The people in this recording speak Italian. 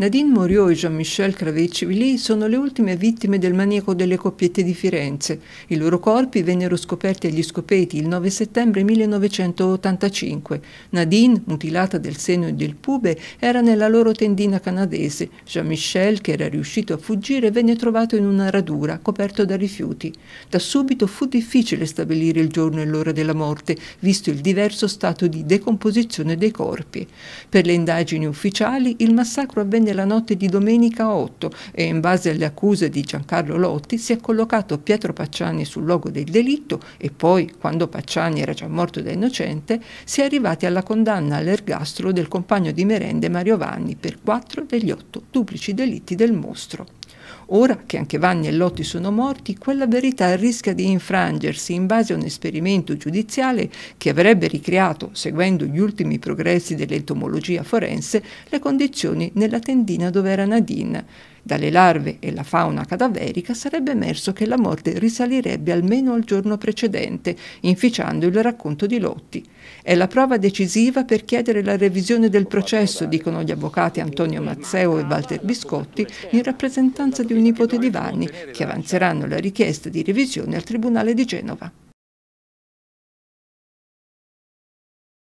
Nadine Moriot e Jean-Michel Cravecivili sono le ultime vittime del maniaco delle coppiette di Firenze. I loro corpi vennero scoperti agli scopeti il 9 settembre 1985. Nadine, mutilata del seno e del pube, era nella loro tendina canadese. Jean-Michel, che era riuscito a fuggire, venne trovato in una radura, coperto da rifiuti. Da subito fu difficile stabilire il giorno e l'ora della morte, visto il diverso stato di decomposizione dei corpi. Per le indagini ufficiali, il massacro avvenne nella notte di domenica 8 e in base alle accuse di Giancarlo Lotti si è collocato Pietro Pacciani sul luogo del delitto e poi, quando Pacciani era già morto da innocente, si è arrivati alla condanna all'ergastolo del compagno di merende Mario Vanni per quattro degli otto duplici delitti del mostro. Ora che anche Vanni e Lotti sono morti, quella verità rischia di infrangersi in base a un esperimento giudiziale che avrebbe ricreato, seguendo gli ultimi progressi dell'entomologia forense, le condizioni nella tendina dove era Nadine dalle larve e la fauna cadaverica sarebbe emerso che la morte risalirebbe almeno al giorno precedente, inficiando il racconto di Lotti. È la prova decisiva per chiedere la revisione del processo, dicono gli avvocati Antonio Mazzeo e Walter Biscotti, in rappresentanza di un nipote di Vanni, che avanzeranno la richiesta di revisione al Tribunale di Genova.